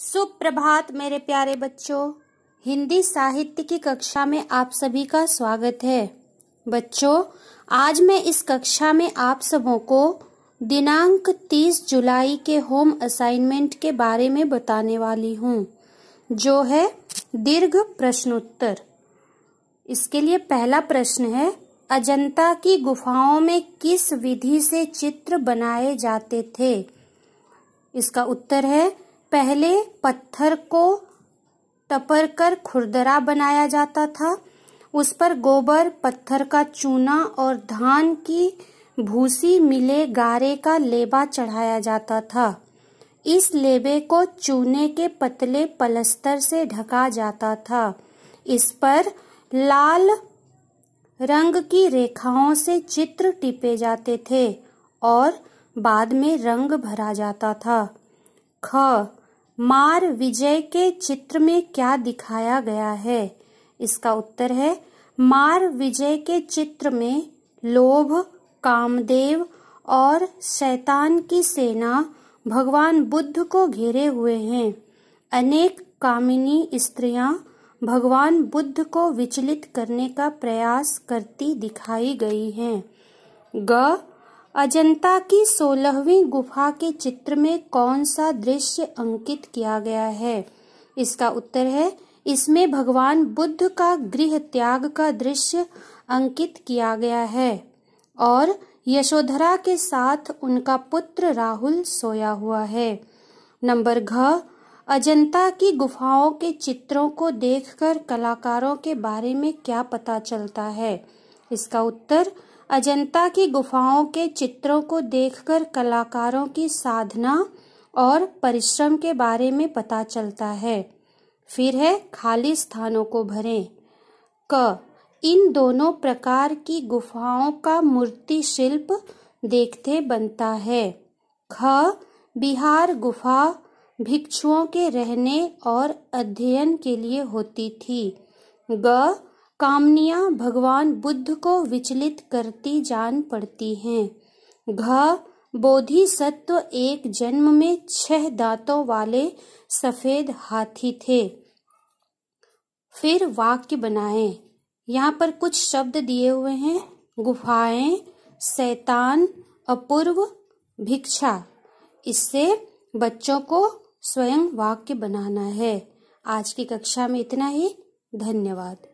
सुप्रभात मेरे प्यारे बच्चों हिंदी साहित्य की कक्षा में आप सभी का स्वागत है बच्चों आज मैं इस कक्षा में आप सबों को दिनांक 30 जुलाई के होम असाइनमेंट के बारे में बताने वाली हूँ जो है दीर्घ प्रश्नोत्तर इसके लिए पहला प्रश्न है अजंता की गुफाओं में किस विधि से चित्र बनाए जाते थे इसका उत्तर है पहले पत्थर को टपर कर खुरदरा बनाया जाता था उस पर गोबर पत्थर का चूना और धान की भूसी मिले गारे का लेबा चढ़ाया जाता था इस लेबे को चूने के पतले पलस्तर से ढका जाता था इस पर लाल रंग की रेखाओं से चित्र टिपे जाते थे और बाद में रंग भरा जाता था ख मार विजय के चित्र में क्या दिखाया गया है इसका उत्तर है मार विजय के चित्र में लोभ कामदेव और शैतान की सेना भगवान बुद्ध को घेरे हुए हैं अनेक कामिनी स्त्रियां भगवान बुद्ध को विचलित करने का प्रयास करती दिखाई गई हैं ग अजंता की सोलहवीं गुफा के चित्र में कौन सा दृश्य अंकित किया गया है इसका उत्तर है इसमें भगवान बुद्ध का गृह त्याग का दृश्य अंकित किया गया है और यशोधरा के साथ उनका पुत्र राहुल सोया हुआ है नंबर घ अजंता की गुफाओं के चित्रों को देखकर कलाकारों के बारे में क्या पता चलता है इसका उत्तर अजंता की गुफाओं के चित्रों को देखकर कलाकारों की साधना और परिश्रम के बारे में पता चलता है फिर है खाली स्थानों को भरें क इन दोनों प्रकार की गुफाओं का मूर्ति शिल्प देखते बनता है ख बिहार गुफा भिक्षुओं के रहने और अध्ययन के लिए होती थी ग कामनियां भगवान बुद्ध को विचलित करती जान पड़ती हैं घ बोधिसत्व एक जन्म में छह दांतों वाले सफेद हाथी थे फिर वाक्य बनाए यहाँ पर कुछ शब्द दिए हुए हैं गुफाएं शैतान अपूर्व भिक्षा इससे बच्चों को स्वयं वाक्य बनाना है आज की कक्षा में इतना ही धन्यवाद